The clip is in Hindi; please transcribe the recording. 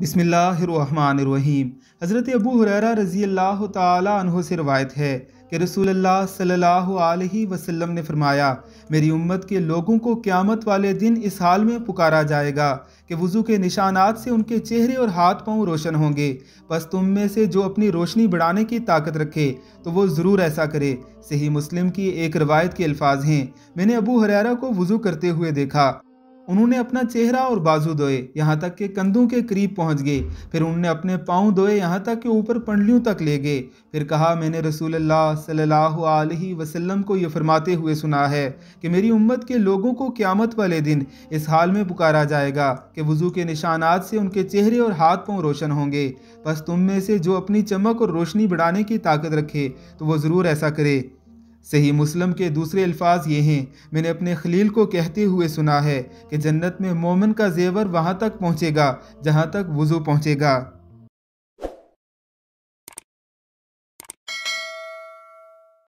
बिसमीम हज़रत अबू हुररा रज़ी अल्लाह तहों से रवायत है कि रसूल सल्लल्लाहु अलैहि वसल्लम ने फरमाया मेरी उम्मत के लोगों को क़्यामत वाले दिन इस हाल में पुकारा जाएगा कि वज़ू के निशानात से उनके चेहरे और हाथ पांव रोशन होंगे बस तुम में से जो अपनी रोशनी बढ़ाने की ताकत रखे तो वो ज़रूर ऐसा करे सही मुस्लिम की एक रवायत के अल्फाज हैं मैंने अबू हुरैरा को वज़ू करते हुए देखा उन्होंने अपना चेहरा और बाजू धोए यहाँ तक के कंधों के करीब पहुँच गए फिर उन्होंने अपने पाँव धोए यहाँ तक के ऊपर पंडलियों तक ले गए फिर कहा मैंने रसूल अल्लाह सल्लल्लाहु अलैहि वसल्लम को ये फरमाते हुए सुना है कि मेरी उम्मत के लोगों को क़्यामत वाले दिन इस हाल में पुकारा जाएगा कि वज़ू के निशानात से उनके चेहरे और हाथ पाँव रोशन होंगे बस तुम में से जो अपनी चमक और रोशनी बढ़ाने की ताकत रखे तो वो ज़रूर ऐसा करे सही मुस्लिम के दूसरे अल्फाज ये हैं मैंने अपने खलील को कहते हुए सुना है कि जन्नत में मोमिन का जेवर वहाँ तक पहुँचेगा जहाँ तक वज़ू पहुँचेगा